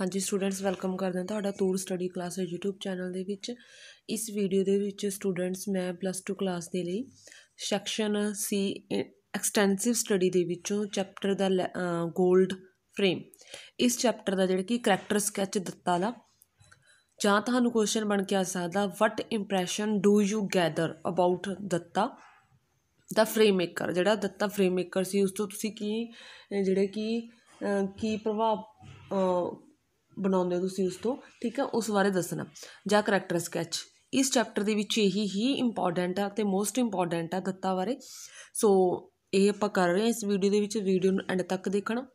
ਹਾਂਜੀ students welcome ਕਰਦੇ ਹਾਂ ਤੁਹਾਡਾ Toor study class YouTube channel ਦੇ ਵਿੱਚ ਇਸ ਵੀਡੀਓ ਦੇ ਵਿੱਚ ਸਟੂਡੈਂਟਸ ਮੈਂ ਪਲੱਸ 2 ਕਲਾਸ ਦੇ ਲਈ ਸੈਕਸ਼ਨ ਸੀ ਐਕਸਟੈਂਸਿਵ ਸਟੱਡੀ ਦੇ ਵਿੱਚੋਂ ਚੈਪਟਰ ਦਾ 골ਡ ਫਰੇਮ ਇਸ ਚੈਪਟਰ ਦਾ ਜਿਹੜਾ ਕਿ ਕੈਰੈਕਟਰ ਸਕੈਚ ਦਿੱਤਾ ਦਾ ਜਾਂ ਤੁਹਾਨੂੰ ਕੁਐਸਚਨ ਬਣ ਕੇ ਆ ਸਕਦਾ what impression do you gather about Datta the frame maker ਜਿਹੜਾ ਦਿੱਤਾ ਫਰੇਮ ਮੇਕਰ ਸੀ ਉਸ ਤੋਂ ਤੁਸੀਂ ਕੀ ਜਿਹੜੇ ਕਿ ਕੀ ਪ੍ਰਭਾਵ ਬਣਾਉਂਦੇ ਹੋ ਤੁਸੀਂ ਉਸ ਤੋਂ ਠੀਕ ਹੈ ਉਸ ਬਾਰੇ ਦੱਸਣਾ ਜਾਂ ਕੈਰੈਕਟਰ ਸਕੈਚ ਇਸ ਚੈਪਟਰ ਦੇ ਵਿੱਚ ਇਹੀ ਹੀ ਇੰਪੋਰਟੈਂਟ ਆ ਤੇ ਮੋਸਟ ਇੰਪੋਰਟੈਂਟ ਆ ਦਿੱਤਾ ਬਾਰੇ ਸੋ ਇਹ ਆਪਾਂ ਕਰ ਰਹੇ ਹਾਂ ਇਸ ਵੀਡੀਓ ਦੇ ਵਿੱਚ ਵੀਡੀਓ ਨੂੰ ਐਂਡ ਤੱਕ ਦੇਖਣਾ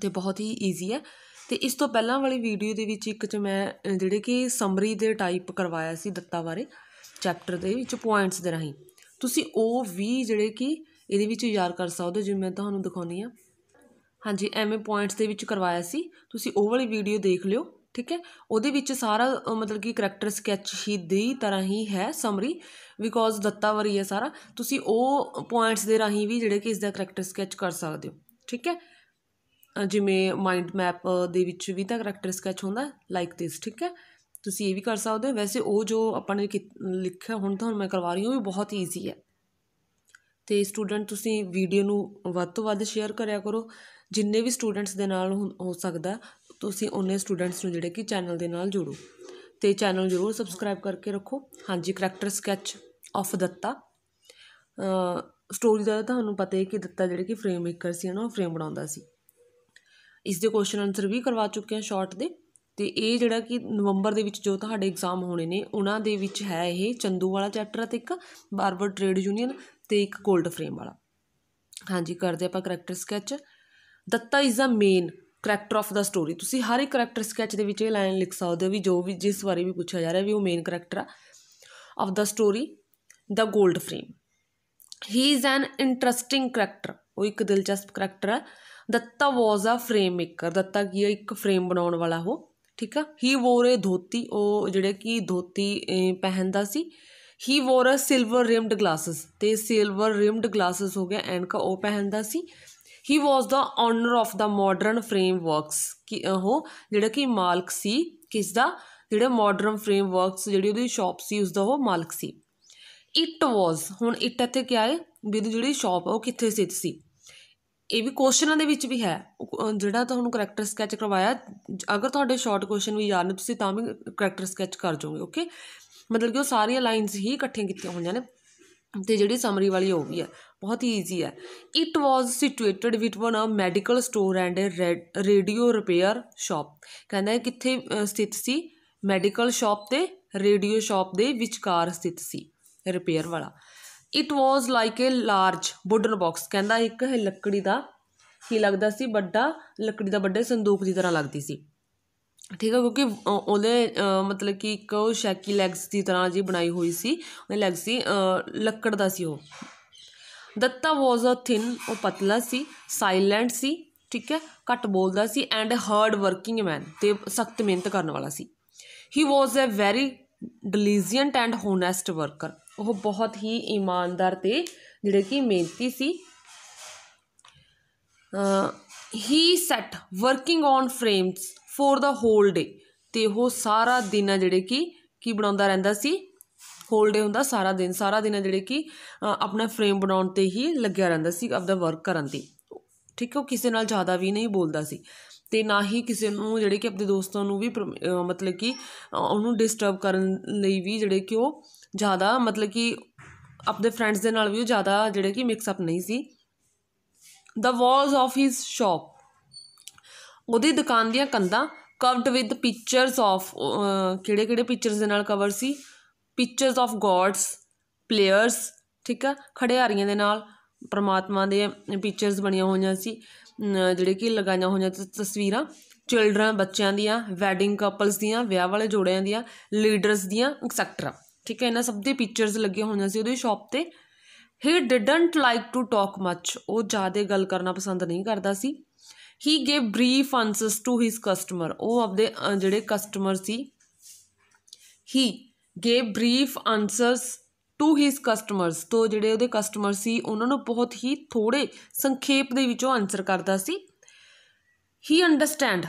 ਤੇ ਬਹੁਤ ਹੀ ਈਜ਼ੀ ਹੈ ਤੇ ਇਸ ਤੋਂ ਪਹਿਲਾਂ ਵਾਲੀ ਵੀਡੀਓ ਦੇ ਵਿੱਚ ਇੱਕ ਚ ਮੈਂ ਜਿਹੜੇ ਕਿ ਸਮਰੀ ਦੇ ਟਾਈਪ ਕਰਵਾਇਆ ਸੀ ਦਿੱਤਾ ਬਾਰੇ ਚੈਪਟਰ ਦੇ ਵਿੱਚ ਪੁਆਇੰਟਸ ਦੇ ਰਹੀ ਤੁਸੀਂ ਉਹ ਵੀ ਜਿਹੜੇ ਕਿ ਇਹਦੇ ਵਿੱਚ ਯਾਦ ਕਰ ਸਕਦੇ ਜਿਵੇਂ ਮੈਂ ਤੁਹਾਨੂੰ ਦਿਖਾਉਣੀ ਆ ਹਾਂਜੀ ਐਵੇਂ ਪੁਆਇੰਟਸ ਦੇ ਵਿੱਚ ਕਰਵਾਇਆ ਸੀ ਤੁਸੀਂ ਉਹ ਵਾਲੀ ਵੀਡੀਓ ਦੇਖ ਲਿਓ ਠੀਕ ਹੈ ਉਹਦੇ ਵਿੱਚ ਸਾਰਾ ਮਤਲਬ ਕਿ ਕੈਰੈਕਟਰ ਸਕੈਚ ਹੀ ਦੀ ਤਰ੍ਹਾਂ ਹੀ ਹੈ ਸਮਰੀ ਬਿਕੋਜ਼ ਦੱਤਾਵਰੀ ਵਰੀ ਹੈ ਸਾਰਾ ਤੁਸੀਂ ਉਹ ਪੁਆਇੰਟਸ ਦੇ ਰਾਹੀਂ ਵੀ ਜਿਹੜੇ ਕਿ ਇਸ ਦਾ ਕੈਰੈਕਟਰ ਸਕੈਚ ਕਰ ਸਕਦੇ ਹੋ ਠੀਕ ਹੈ ਜਿਵੇਂ ਮਾਈਂਡ ਮੈਪ ਦੇ ਵਿੱਚ ਵੀ ਤਾਂ ਕੈਰੈਕਟਰ ਸਕੈਚ ਹੁੰਦਾ ਲਾਈਕ ਥਿਸ ਠੀਕ ਹੈ ਤੁਸੀਂ ਇਹ ਵੀ ਕਰ ਸਕਦੇ ਹੋ ਵੈਸੇ ਉਹ ਜੋ ਆਪਾਂ ਨੇ ਲਿਖਿਆ ਹੁਣ ਤੁਹਾਨੂੰ ਮੈਂ ਕਰਵਾ ਰਹੀ ਹਾਂ ਉਹ ਵੀ ਬਹੁਤ ਈਜ਼ੀ ਹੈ ਤੇ ਸਟੂਡੈਂਟ ਤੁਸੀਂ ਵੀਡੀਓ ਨੂੰ ਵੱਧ ਤੋਂ ਵੱਧ ਸ਼ੇਅਰ ਕਰਿਆ ਕਰੋ ਜਿੰਨੇ ਵੀ ਸਟੂਡੈਂਟਸ ਦੇ ਨਾਲ ਹੋ ਸਕਦਾ ਤੁਸੀਂ ਉਹਨੇ ਸਟੂਡੈਂਟਸ ਨੂੰ ਜਿਹੜੇ ਕਿ ਚੈਨਲ ਦੇ ਨਾਲ ਜੋੜੋ ਤੇ ਚੈਨਲ ਜ਼ਰੂਰ ਸਬਸਕ੍ਰਾਈਬ ਕਰਕੇ ਰੱਖੋ ਹਾਂਜੀ character sketch of Datta story ਦਾ ਤੁਹਾਨੂੰ ਪਤਾ ਹੈ ਕਿ ਦੱਤਾ ਜਿਹੜੇ ਕਿ ਫਰੇਮ ਮੇਕਰ ਸੀ ਨਾ ਫਰੇਮ ਬਣਾਉਂਦਾ ਸੀ ਇਸ ਦੇ ਕੁਐਸਚਨ ਆਨਸਰ ਵੀ ਕਰਵਾ ਚੁੱਕੇ ਹਾਂ ਸ਼ਾਰਟ ਦੇ ਤੇ ਇਹ ਜਿਹੜਾ ਕਿ ਨਵੰਬਰ ਦੇ ਵਿੱਚ ਜੋ ਤੁਹਾਡੇ ਐਗਜ਼ਾਮ ਹੋਣੇ ਨੇ ਉਹਨਾਂ ਦੇ ਵਿੱਚ ਹੈ ਇਹ ਚੰਦੂ ਵਾਲਾ ਚੈਪਟਰ ਅਤੇ ਇੱਕ ਬਾਰਬਰ ਟ੍ਰੇਡ ਯੂਨੀਅਨ ਤੇ ਇੱਕ 골ਡ ਫਰੇਮ ਵਾਲਾ ਹਾਂਜੀ ਕਰਦੇ ਆਪਾਂ character sketch Datta is a main character of the story ਤੁਸੀਂ ਹਰ ਇੱਕ ਕਰੈਕਟਰ ਸਕੈਚ ਦੇ ਵਿੱਚ ਇਹ ਲਾਈਨ ਲਿਖ ਸਕਦੇ ਹੋ ਵੀ ਜੋ ਵੀ ਜਿਸ ਬਾਰੇ ਵੀ ਪੁੱਛਿਆ ਜਾ ਰਿਹਾ ਵੀ ਉਹ ਮੇਨ ਕਰੈਕਟਰ ਆ ਆਫ ਦਾ ਸਟੋਰੀ ਦਾ 골ਡ frame he is an interesting character ਉਹ ਇੱਕ ਦਿਲਚਸਪ ਕਰੈਕਟਰ ਆ Datta was a frame maker Datta ਕੀ ਹੈ ਇੱਕ ਫਰੇਮ ਬਣਾਉਣ ਵਾਲਾ ਉਹ ਠੀਕ ਆ ਹੀ ਵੋਰ ਅ ਧੋਤੀ ਉਹ ਜਿਹੜੇ ਕਿ ਧੋਤੀ ਪਹਿਨਦਾ ਸੀ he wore a silver rimmed glasses ਤੇ ਸਿਲਵਰ ਰਿਮਡ ਗਲਾਸਸ ਹੋ ਗਿਆ ਕਾ ਉਹ ਪਹਿਨਦਾ ਸੀ he was the owner of the modern frameworks ਕਿ ਉਹ ਜਿਹੜਾ ਕਿ ਮਾਲਕ ਸੀ ਕਿਸ ਦਾ ਜਿਹੜਾ ਮਾਡਰਨ ਫਰੇਮਵਰਕਸ ਜਿਹੜੀ ਉਹਦੀ ਸ਼ਾਪ ਸੀ ਉਸ ਦਾ ਉਹ ਮਾਲਕ ਸੀ ਇਟ ਵਾਸ ਹੁਣ ਇਟ ਇੱਥੇ ਕੀ ਆਏ ਵੀ ਜਿਹੜੀ ਸ਼ਾਪ ਉਹ ਕਿੱਥੇ ਸਥਿਤ ਸੀ ਇਹ ਵੀ ਕੁਐਸਚਨਾਂ ਦੇ ਵਿੱਚ ਵੀ ਹੈ ਜਿਹੜਾ ਤੁਹਾਨੂੰ ਕੈਰੈਕਟਰ ਸਕੈਚ ਕਰਵਾਇਆ ਅਗਰ ਤੁਹਾਡੇ ਸ਼ਾਰਟ ਕੁਐਸਚਨ ਵੀ ਯਾਦ ਨੇ ਤੁਸੀਂ ਤਾਂ ਵੀ ਕੈਰੈਕਟਰ ਸਕੈਚ ਕਰ ਜਾਓਗੇ ਓਕੇ ਮਤਲਬ ਕਿ ਉਹ ਸਾਰੀਆਂ ਲਾਈਨਸ ਹੀ ਇਕੱਠੀਆਂ ਕੀਤੀਆਂ ਹੋਈਆਂ ਨੇ ਤੇ ਜਿਹੜੀ ਸਮਰੀ ਵਾਲੀ ਉਹ ਵੀ ਹੈ ਬਹੁਤ ਹੀ ਈਜ਼ੀ ਹੈ it was situated one a medical store and radio repair shop ਕਹਿੰਦਾ ਕਿੱਥੇ ਸਥਿਤ ਸੀ ਮੈਡੀਕਲ ਸ਼ਾਪ ਤੇ ਰੇਡੀਓ ਸ਼ਾਪ ਦੇ ਵਿਚਕਾਰ ਸਥਿਤ ਸੀ ਰਿਪੇਅਰ ਵਾਲਾ it was like a large wooden box ਕਹਿੰਦਾ ਇੱਕ ਲੱਕੜੀ ਦਾ ਕੀ ਲੱਗਦਾ ਸੀ ਵੱਡਾ ਲੱਕੜੀ ਦਾ ਵੱਡੇ ਸੰਦੂਕ ਦੀ ਤਰ੍ਹਾਂ ਲੱਗਦੀ ਸੀ ਠੀਕ ਹੈ ਕਿਉਂਕਿ ਉਹਦੇ ਮਤਲਬ ਕਿ ਇੱਕ ਉਹ ਸ਼ੈਕੀ ਲੈਗਸ ਦੀ ਤਰ੍ਹਾਂ ਜੀ ਬਣਾਈ ਹੋਈ ਸੀ ਉਹਦੇ ਲੈਗ ਸੀ ਲੱਕੜ ਦਾ ਸੀ ਉਹ ਦੱਤਾ ਵਾਸ ਅ ਥਿਨ ਉਹ ਪਤਲਾ ਸੀ ਸਾਇਲੈਂਟ ਸੀ ਠੀਕ ਹੈ ਘੱਟ ਬੋਲਦਾ ਸੀ ਐਂਡ ਹਾਰਡ ਵਰਕਿੰਗ ਮੈਨ ਤੇ ਸਖਤ ਮਿਹਨਤ ਕਰਨ ਵਾਲਾ ਸੀ he was a very diligent and honest worker ਉਹ ਬਹੁਤ ਹੀ ਇਮਾਨਦਾਰ ਤੇ ਜਿਹੜੇ ਕਿ ਮਿਹਨਤੀ ਸੀ he sat working on frames for the whole day ਤੇ ਉਹ ਸਾਰਾ ਦਿਨ ਆ ਜਿਹੜੇ ਕਿ ਕੀ ਬਣਾਉਂਦਾ ਰਹਿੰਦਾ ਸੀ ਹੋਲ ਡੇ ਹੁੰਦਾ ਸਾਰਾ ਦਿਨ ਸਾਰਾ ਦਿਨ ਆ ਜਿਹੜੇ ਕਿ ਆਪਣਾ ਫਰੇਮ ਬਣਾਉਣ ਤੇ ਹੀ ਲੱਗਿਆ ਰਹਿੰਦਾ ਸੀ ਆਪਦਾ ਵਰਕ ਕਰਨ ਤੇ ਠੀਕ ਹੈ ਉਹ ਕਿਸੇ ਨਾਲ ਜ਼ਿਆਦਾ ਵੀ ਨਹੀਂ ਬੋਲਦਾ ਸੀ ਤੇ ਨਾ ਹੀ ਕਿਸੇ ਨੂੰ ਜਿਹੜੇ ਕਿ ਆਪਣੇ ਦੋਸਤਾਂ ਨੂੰ ਵੀ ਮਤਲਬ ਕਿ ਉਹਨੂੰ ਡਿਸਟਰਬ ਕਰਨ ਲਈ ਵੀ ਜਿਹੜੇ ਕਿ ਉਹ ਜ਼ਿਆਦਾ ਮਤਲਬ ਕਿ ਆਪਣੇ ਫਰੈਂਡਸ ਦੇ ਨਾਲ ਵੀ ਉਹ ਜ਼ਿਆਦਾ ਜਿਹੜੇ ਕਿ ਮਿਕਸ ਅਪ ਨਹੀਂ ਸੀ the walls of his shop ਉਹਦੀ ਦੁਕਾਨ ਦੀਆਂ ਕੰਧਾਂ ਕਵਰਡ ਵਿਦ ਪਿਕਚਰਸ ਆਫ ਕਿਹੜੇ ਕਿਹੜੇ ਪਿਕਚਰਸ ਦੇ ਨਾਲ ਕਵਰ ਸੀ ਪਿਕਚਰਸ ਆਫ ਗੋਡਸ ਪਲੇਅਰਸ ਠੀਕ ਆ ਖੜਿਆਰੀਆਂ ਦੇ ਨਾਲ ਪਰਮਾਤਮਾ ਦੇ ਪਿਕਚਰਸ ਬਣੀਆਂ ਹੋਈਆਂ ਸੀ ਜਿਹੜੇ ਕਿ ਲਗਾਈਆਂ ਹੋਈਆਂ ਤਸਵੀਰਾਂ ਚਿਲਡਰਨ ਬੱਚਿਆਂ ਦੀਆਂ ਵੈਡਿੰਗ ਕਪਲਸ ਦੀਆਂ ਵਿਆਹ ਵਾਲੇ ਜੋੜਿਆਂ ਦੀਆਂ ਲੀਡਰਸ ਦੀਆਂ ਐਕਸੈਟਰਾ ਠੀਕ ਹੈ ਇਹਨਾਂ ਸਭ ਦੇ ਪਿਕਚਰਸ ਲੱਗੇ ਹੋਈਆਂ ਸੀ ਉਹਦੀ ਸ਼ਾਪ ਤੇ he didn't like to talk much ਉਹ ਜ਼ਿਆਦਾ ਗੱਲ ਕਰਨਾ ਪਸੰਦ ਨਹੀਂ ਕਰਦਾ ਸੀ he gave brief answers to his customer ਉਹ ਆਪਦੇ ਜਿਹੜੇ ਕਸਟਮਰ ਸੀ he gave brief answers to his customers ਤੋਂ ਜਿਹੜੇ ਉਹਦੇ ਕਸਟਮਰ ਸੀ ਉਹਨਾਂ ਨੂੰ ਬਹੁਤ ਹੀ ਥੋੜੇ ਸੰਖੇਪ ਦੇ ਵਿੱਚੋਂ ਆਨਸਰ ਕਰਦਾ ਸੀ he understand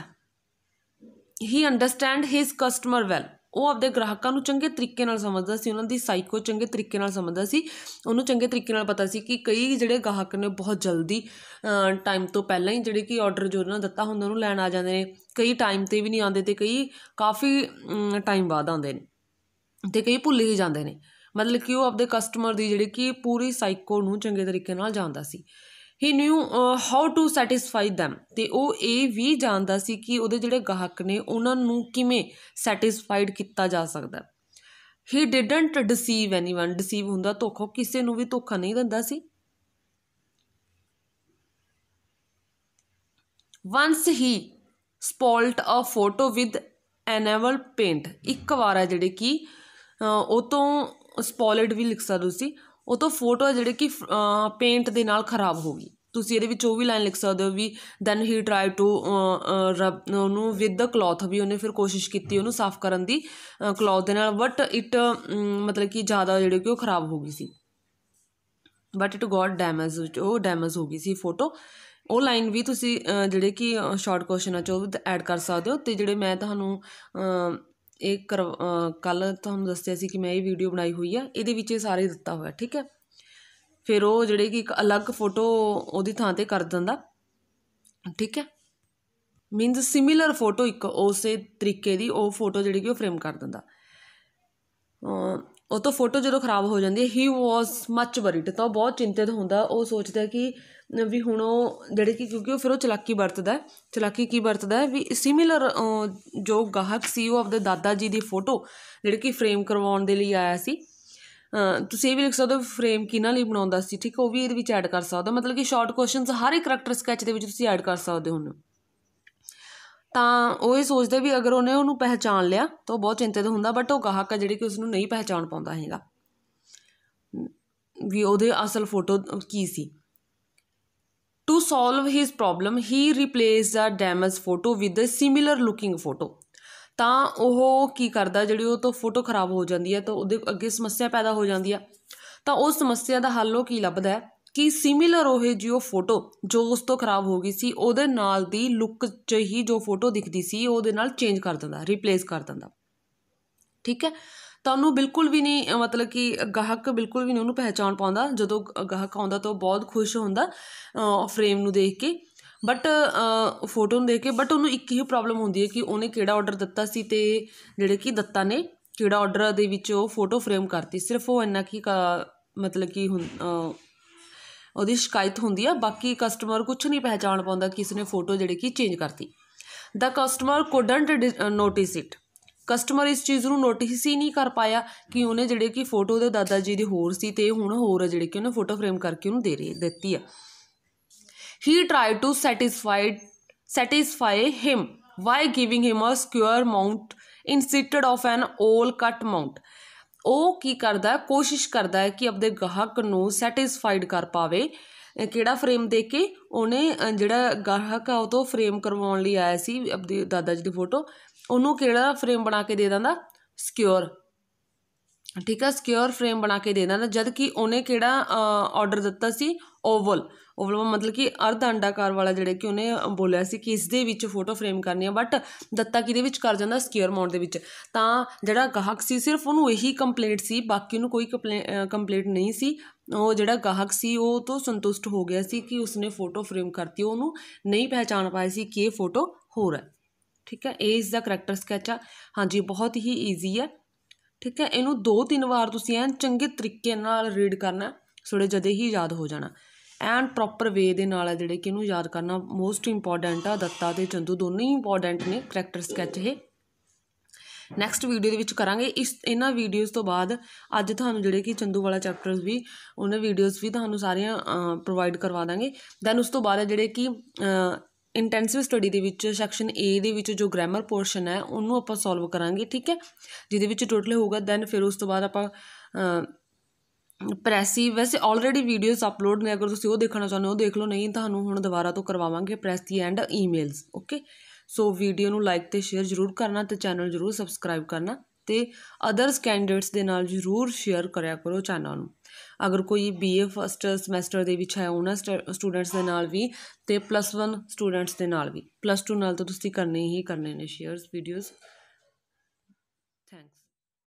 he understand his customer well ਉਹ ਆਪਦੇ ਗ੍ਰਾਹਕਾਂ ਨੂੰ ਚੰਗੇ ਤਰੀਕੇ ਨਾਲ ਸਮਝਦਾ ਸੀ ਉਹਨਾਂ ਦੀ ਸਾਈਕੋ ਚੰਗੇ ਤਰੀਕੇ ਨਾਲ ਸਮਝਦਾ ਸੀ ਉਹਨੂੰ ਚੰਗੇ ਤਰੀਕੇ ਨਾਲ ਪਤਾ ਸੀ ਕਿ ਕਈ ਜਿਹੜੇ ਗਾਹਕ ਨੇ ਬਹੁਤ ਜਲਦੀ ਟਾਈਮ ਤੋਂ ਪਹਿਲਾਂ ਹੀ ਜਿਹੜੇ ਕਿ ਆਰਡਰ ਜੋ ਉਹਨਾਂ ਦਿੱਤਾ ਹੁੰਦਾ ਉਹਨੂੰ ਲੈਣ ਆ ਜਾਂਦੇ ਨੇ ਕਈ ਟਾਈਮ ਤੇ ਵੀ ਨਹੀਂ ਆਉਂਦੇ ਤੇ ਕਈ ਕਾਫੀ ਟਾਈਮ ਬਾਅਦ ਆਉਂਦੇ ਨੇ ਤੇ ਕਈ ਭੁੱਲ ਹੀ ਜਾਂਦੇ ਨੇ ਮਤਲਬ ਕਿ ਉਹ ਆਪਦੇ ਕਸਟਮਰ ਦੀ ਜਿਹੜੀ ਕਿ ਪੂਰੀ ਸਾਈਕੋ ਨੂੰ ਚੰਗੇ ਤਰੀਕੇ ਨਾਲ ਜਾਣਦਾ ਸੀ he knew how to satisfy them ਤੇ ਉਹ ਇਹ ਵੀ ਜਾਣਦਾ ਸੀ ਕਿ ਉਹਦੇ ਜਿਹੜੇ ਗਾਹਕ ਨੇ ਉਹਨਾਂ ਨੂੰ ਕਿਵੇਂ ਸੈਟੀਸਫਾਈਡ ਕੀਤਾ ਜਾ ਸਕਦਾ ਹੀ ਡਿਡਨਟ ਡਿਸੀਵ ਐਨੀਵਨ ਡਿਸੀਵ ਹੁੰਦਾ ਧੋਖਾ ਕਿਸੇ ਨੂੰ ਵੀ ਧੋਖਾ ਨਹੀਂ ਦਿੰਦਾ ਸੀ once he spoilt a photo with enamel paint ਇੱਕ ਵਾਰ ਆ ਜਿਹੜੇ ਕਿ ਉਹ ਤੋਂ ਸਪੋਲਟ ਵੀ ਲਿਖ ਸਕਦੇ ਸੀ ਉਹ ਤੋਂ ਫੋਟੋ ਜਿਹੜੇ ਕਿ ਪੇਂਟ ਦੇ ਨਾਲ ਖਰਾਬ ਹੋ ਗਈ ਤੁਸੀਂ ਇਹਦੇ ਵਿੱਚ ਉਹ ਵੀ ਲਾਈਨ ਲਿਖ ਸਕਦੇ ਹੋ ਵੀ then he try to rub ਉਹਨੂੰ ਵਿਦ ਦ ਕਲੌਥ ਵੀ ਉਹਨੇ ਫਿਰ ਕੋਸ਼ਿਸ਼ ਕੀਤੀ ਉਹਨੂੰ ਸਾਫ਼ ਕਰਨ ਦੀ ਕਲੌਥ ਦੇ ਨਾਲ ਬਟ ਇਟ ਮਤਲਬ ਕਿ ਜ਼ਿਆਦਾ ਜਿਹੜੇ ਕਿ ਉਹ ਖਰਾਬ ਹੋ ਗਈ ਸੀ ਬਟ ਇਟ ਗਾਟ ਡੈਮੇਜ ਉਹ ਡੈਮੇਜ ਹੋ ਗਈ ਸੀ ਫੋਟੋ ਉਹ ਲਾਈਨ ਵੀ ਤੁਸੀਂ ਜਿਹੜੇ ਕਿ ਸ਼ਾਰਟ ਕੁਐਸਚਨ ਆ ਚੋ ਐਡ ਕਰ ਸਕਦੇ ਹੋ ਤੇ ਜਿਹੜੇ ਮੈਂ ਤੁਹਾਨੂੰ ਇਹ ਕੱਲ ਤੁਹਾਨੂੰ ਦੱਸਿਆ ਸੀ ਕਿ ਮੈਂ ਇਹ ਵੀਡੀਓ ਬਣਾਈ ਹੋਈ ਆ ਇਹਦੇ ਵਿੱਚ ਇਹ ਸਾਰੇ ਦਿੱਤਾ ਹੋਇਆ ਠੀਕ ਹੈ ਫਿਰ ਉਹ ਜਿਹੜੇ ਕਿ ਇੱਕ ਅਲੱਗ ਫੋਟੋ ਉਹਦੀ ਥਾਂ ਤੇ ਕਰ ਦਿੰਦਾ ਠੀਕ ਹੈ ਮੀਨਸ ਸਿਮਿਲਰ ਫੋਟੋ ਇੱਕ ਉਸੇ ਤਰੀਕੇ ਦੀ ਉਹ ਫੋਟੋ ਜਿਹੜੀ ਕਿ ਉਹ ਫਰੇਮ ਕਰ ਦਿੰਦਾ ਉਹ ਤੋਂ ਫੋਟੋ ਜਦੋਂ ਖਰਾਬ ਹੋ ਜਾਂਦੀ ਹੈ ਹੀ ਵਾਸ ਮੱਚ ਵਰੀਡ ਤਾਂ ਉਹ ਬਹੁਤ ਚਿੰਤਿਤ ਹੁੰਦਾ ਉਹ ਸੋਚਦਾ ਕਿ ਵੀ ਹੁਣ ਉਹ ਜਿਹੜੇ ਕਿ ਕਿਉਂਕਿ ਉਹ ਫਿਰ ਉਹ ਚਲਾਕੀ ਵਰਤਦਾ ਚਲਾਕੀ ਕੀ ਵਰਤਦਾ ਵੀ ਸਿਮਿਲਰ ਜੋ ਗਾਹਕ ਸੀ ਉਹ ਆਪਣੇ ਦਾਦਾ ਜੀ ਦੀ ਫੋਟੋ ਜਿਹੜੇ ਕਿ ਫਰੇਮ ਕਰਵਾਉਣ ਦੇ ਲਈ ਆਇਆ ਸੀ ਤੁਸੀਂ ਇਹ ਵੀ ਲਿਖ ਸਕਦੇ ਹੋ ਫਰੇਮ ਕਿਨਾਂ ਲਈ ਬਣਾਉਂਦਾ ਸੀ ਠੀਕ ਉਹ ਵੀ ਇਹਦੇ ਵਿੱਚ ਐਡ ਕਰ ਸਕਦੇ ਹੋ ਮਤਲਬ ਕਿ ਸ਼ਾਰਟ ਕੁਐਸਚਨਸ ਹਰ ਇੱਕ ਕੈਰੈਕਟਰ ਸਕੈਚ ਦੇ ਵਿੱਚ ਤੁਸੀਂ ਐਡ ਕਰ ਸਕਦੇ ਹੋ ਹੁਣ ਤਾਂ ਉਹ ਇਹ ਸੋਚਦੇ ਵੀ ਅਗਰ ਉਹਨੇ ਉਹਨੂੰ ਪਹਿਚਾਨ ਲਿਆ ਤਾਂ ਉਹ ਬਹੁਤ ਚਿੰਤਿਤ ਹੁੰਦਾ ਬਟ ਉਹ ਗਾਹਕ ਆ ਜਿਹੜੇ ਕਿ ਉਸ ਨੂੰ ਨਹੀਂ ਪਹਿਚਾਨ ਪਾਉਂਦਾ ਹੈਗਾ ਵੀ ਉਹਦੇ ਅਸਲ ਫੋਟੋ ਕੀ ਸੀ to solve his problem he replace the damage photo with a similar looking photo ਤਾਂ ਉਹ ਕੀ ਕਰਦਾ ਜਿਹੜੀ ਉਹ ਤੋਂ ਫੋਟੋ ਖਰਾਬ ਹੋ ਜਾਂਦੀ ਹੈ ਤਾਂ ਉਹਦੇ ਅੱਗੇ ਸਮੱਸਿਆ ਪੈਦਾ ਹੋ ਜਾਂਦੀ ਹੈ ਤਾਂ ਉਹ ਸਮੱਸਿਆ ਦਾ ਹੱਲ ਉਹ ਕੀ ਲੱਭਦਾ ਹੈ ਕਿ ਸਿਮਿਲਰ ਉਹ ਜਿਹੀ ਉਹ ਫੋਟੋ ਜੋ ਉਸ ਤੋਂ ਖਰਾਬ ਹੋ ਗਈ ਸੀ ਉਹਦੇ ਨਾਲ ਦੀ ਲੁੱਕ 'ਚ ਹੀ ਜੋ ਫੋਟੋ ਦਿਖਦੀ ਸੀ ਉਹਦੇ ਨਾਲ ਚੇਂਜ ਕਰ ਦਿੰਦਾ ਰਿਪਲੇਸ ਕਰ ਦਿੰਦਾ ਠੀਕ ਹੈ ਤੁਹਾਨੂੰ ਬਿਲਕੁਲ ਵੀ ਨਹੀਂ ਮਤਲਬ ਕਿ ਗਾਹਕ ਬਿਲਕੁਲ ਵੀ ਨਹੀਂ ਉਹਨੂੰ ਪਹਿਚਾਣ ਪਾਉਂਦਾ ਜਦੋਂ ਗਾਹਕ ਆਉਂਦਾ ਤਾਂ ਬਹੁਤ ਖੁਸ਼ ਹੁੰਦਾ ਫਰੇਮ ਨੂੰ ਦੇਖ ਕੇ ਬਟ ਫੋਟੋ ਨੂੰ ਦੇਖ ਕੇ ਬਟ ਉਹਨੂੰ ਇੱਕ ਹੀ ਪ੍ਰੋਬਲਮ ਹੁੰਦੀ ਹੈ ਕਿ ਉਹਨੇ ਕਿਹੜਾ ਆਰਡਰ ਦਿੱਤਾ ਸੀ ਤੇ ਜਿਹੜੇ ਕਿ ਦਿੱਤਾ ਨੇ ਕਿਹੜਾ ਆਰਡਰ ਦੇ ਵਿੱਚ ਉਹ ਫੋਟੋ ਫਰੇਮ ਕਰਤੀ ਸਿਰਫ ਉਹ ਇੰਨਾ ਕੀ ਮਤਲਬ ਕਿ ਹੁਣ ਉਹਦੀ ਸ਼ਿਕਾਇਤ ਹੁੰਦੀ ਆ ਬਾਕੀ ਕਸਟਮਰ ਕੁਝ ਨਹੀਂ ਪਹਿਚਾਣ ਪਾਉਂਦਾ ਕਿ ਇਸ ਨੇ ਫੋਟੋ ਜਿਹੜੀ ਕੀ ਚੇਂਜ ਕਰਤੀ the customer couldn't notice it customer ਇਸ ਚੀਜ਼ ਨੂੰ ਨੋਟਿਸ ਹੀ ਨਹੀਂ ਕਰ ਪਾਇਆ ਕਿ ਉਹਨੇ ਜਿਹੜੇ ਕਿ ਫੋਟੋ ਦੇ ਦਾਦਾ ਜੀ ਦੀ ਹੋਰ ਸੀ ਤੇ ਹੁਣ ਹੋਰ ਜਿਹੜੇ ਕਿ ਉਹਨੇ ਫੋਟੋ ਫਰੇਮ ਕਰਕੇ ਉਹਨੂੰ ਦੇ ਰਹੀ ਦਿੱਤੀ ਆ he try to satisfied satisfy him by giving him a square mount instead of an 올 cut Mount ਉਹ ਕੀ ਕਰਦਾ ਕੋਸ਼ਿਸ਼ ਕਰਦਾ ਹੈ ਕਿ ਆਪਣੇ ਗਾਹਕ ਨੂੰ ਸੈਟੀਸਫਾਈਡ ਕਰ ਪਾਵੇ ਕਿਹੜਾ ਫਰੇਮ ਦੇ ਕੇ ਉਹਨੇ ਜਿਹੜਾ ਗਾਹਕ ਆ ਉਹ ਤੋਂ ਫਰੇਮ ਕਰਵਾਉਣ ਲਈ ਆਇਆ ਸੀ ਆਪਣੇ ਦਾਦਾ ਜੀ ਦੀ ਫੋਟੋ ਉਹਨੂੰ ਕਿਹੜਾ ਫਰੇਮ ਬਣਾ ਕੇ ਦੇ ਦਿੰਦਾ ਸਿਕਿਉਰ ਠੀਕ ਆ ਸਿਕਿਉਰ ਫਰੇਮ ਬਣਾ ਕੇ ਦੇ ਦਿੰਦਾ ਜਦ ਕਿ ਉਹਨੇ ਕਿਹੜਾ ਆਰਡਰ ਦਿੱਤਾ ਸੀ ਓਵਲ ਓਵਲ ਮਤਲਬ ਕਿ ਅਰਧ ਅੰਡਾਕਾਰ ਵਾਲਾ ਜਿਹੜੇ ਕਿ ਉਹਨੇ ਬੋਲਿਆ ਸੀ ਕਿ ਇਸ ਦੇ ਵਿੱਚ ਫੋਟੋ ਫਰੇਮ ਕਰਨੀ ਆ ਬਟ ਦਿੱਤਾ ਕਿਦੇ ਵਿੱਚ ਕਰ ਜਾਂਦਾ ਸਕੇਅਰ ਮਾਉਂਟ ਦੇ ਵਿੱਚ ਤਾਂ ਜਿਹੜਾ ਗਾਹਕ ਸੀ ਸਿਰਫ ਉਹਨੂੰ ਇਹੀ ਕੰਪਲੇਂਟ ਸੀ ਬਾਕੀ ਨੂੰ ਕੋਈ ਕੰਪਲੇਂਟ ਨਹੀਂ ਸੀ ਉਹ ਜਿਹੜਾ ਗਾਹਕ ਸੀ ਉਹ ਤੋਂ ਸੰਤੁਸ਼ਟ ਹੋ ਗਿਆ ਸੀ ਕਿ ਉਸਨੇ ਫੋਟੋ ਫਰੇਮ ਕਰਤੀ ਉਹਨੂੰ ਨਹੀਂ ਪਹਿਚਾਨ ਪਾਇਆ ਸੀ ਕਿ ਇਹ ਫੋਟੋ ਹੋਰ ਹੈ ਠੀਕ ਹੈ ਇਹ ਇਸ ਦਾ ਕਰੈਕਟਰ ਸਕੈਚ ਆ ਹਾਂਜੀ ਬਹੁਤ ਹੀ ਈਜ਼ੀ ਹੈ ਠੀਕ ਹੈ ਇਹਨੂੰ ਦੋ ਤਿੰਨ ਵਾਰ ਤੁਸੀਂ ਐਨ ਚੰਗੇ ਤਰੀਕੇ ਨਾਲ ਰੀਡ ਕਰਨਾ ਸੋੜੇ ਜਦੇ ਹੀ ਯਾਦ ਹੋ ਜਾਣਾ ਐਂਡ ਪ੍ਰੋਪਰ ਵੇ ਦੇ ਨਾਲ ਆ ਜਿਹੜੇ ਕਿ ਇਹਨੂੰ ਯਾਦ ਕਰਨਾ ਮੋਸਟ ਇੰਪੋਰਟੈਂਟ ਆ ਦੱਤਾ ਤੇ ਚੰਦੂ ਦੋਨੇ ਹੀ ਇੰਪੋਰਟੈਂਟ ਨੇ ਕਰੈਕਟਰ ਸਕੈਚ ਇਹ ਨੈਕਸਟ ਵੀਡੀਓ ਦੇ ਵਿੱਚ ਕਰਾਂਗੇ ਇਸ ਇਹਨਾਂ ਵੀਡੀਓਜ਼ ਤੋਂ ਬਾਅਦ ਅੱਜ ਤੁਹਾਨੂੰ ਜਿਹੜੇ ਕਿ ਚੰਦੂ ਵਾਲਾ ਚੈਪਟਰਸ ਵੀ ਉਹਨਾਂ ਵੀਡੀਓਜ਼ ਵੀ ਤੁਹਾਨੂੰ ਸਾਰੀਆਂ ਪ੍ਰੋਵਾਈਡ ਕਰਵਾ ਦਾਂਗੇ ਦੈਨ ਉਸ ਤੋਂ ਬਾਅਦ ਜਿਹੜੇ ਕਿ ਇੰਟੈਂਸਿਵ ਸਟੱਡੀ ਦੇ ਵਿੱਚ ਸੈਕਸ਼ਨ A ਦੇ ਵਿੱਚ ਜੋ ਗ੍ਰਾਮਰ ਪੋਰਸ਼ਨ ਹੈ ਉਹਨੂੰ ਆਪਾਂ ਸੋਲਵ ਕਰਾਂਗੇ ਠੀਕ ਹੈ ਜਿਹਦੇ ਵਿੱਚ ਟੋਟਲ ਹੋਊਗਾ ਦੈਨ ਫਿਰ ਉਸ ਤੋਂ ਬਾਅਦ ਆਪਾਂ ਪ੍ਰੈਸੀ ਵੈਸੇ ਆਲਰੇਡੀ ਵੀਡੀਓਜ਼ ਅਪਲੋਡ ਨੇ ਅਗਰ ਤੁਸੀਂ ਉਹ ਦੇਖਣਾ ਚਾਹੁੰਦੇ ਹੋ ਦੇਖ ਲਓ ਨਹੀਂ ਤੁਹਾਨੂੰ ਹੁਣ ਦੁਬਾਰਾ ਤੋਂ ਕਰਵਾਵਾਂਗੇ precis and emails okay so video ਨੂੰ ਲਾਈਕ ਤੇ ਸ਼ੇਅਰ ਜ਼ਰੂਰ ਕਰਨਾ ਤੇ ਚੈਨਲ ਜ਼ਰੂਰ ਸਬਸਕ੍ਰਾਈਬ ਕਰਨਾ ਤੇ ਅਦਰਸ ਕੈਂਡੀਡੇਟਸ ਦੇ ਨਾਲ ਜ਼ਰੂਰ ਸ਼ੇਅਰ ਕਰਿਆ ਕਰੋ ਚੈਨਲ ਨੂੰ ਅਗਰ ਕੋਈ ਬੀਏ ਫਸਟ ਸਮੈਸਟਰ ਦੇ ਵਿੱਚ ਹੈ ਉਹਨਾਂ ਸਟੂਡੈਂਟਸ ਦੇ ਨਾਲ ਵੀ ਤੇ ਪਲੱਸ 1 ਸਟੂਡੈਂਟਸ ਦੇ ਨਾਲ ਵੀ ਪਲੱਸ 2 ਨਾਲ ਤਾਂ ਤੁਸੀਂ ਕਰਨੇ ਹੀ ਕਰਨੇ ਨੇ ਸ਼ੇਅਰਸ ਵੀਡੀਓਜ਼